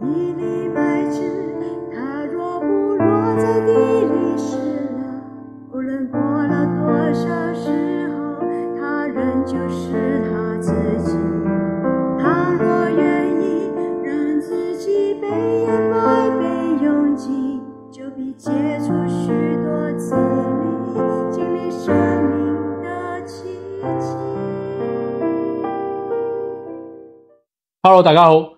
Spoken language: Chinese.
一粒麦子，它若不落在地里死了，不论过了多少时候，他仍旧是他自己。他若愿意让自己被掩埋、被拥挤，就必结出许多籽粒，经历生命的奇迹。哈喽，大家好。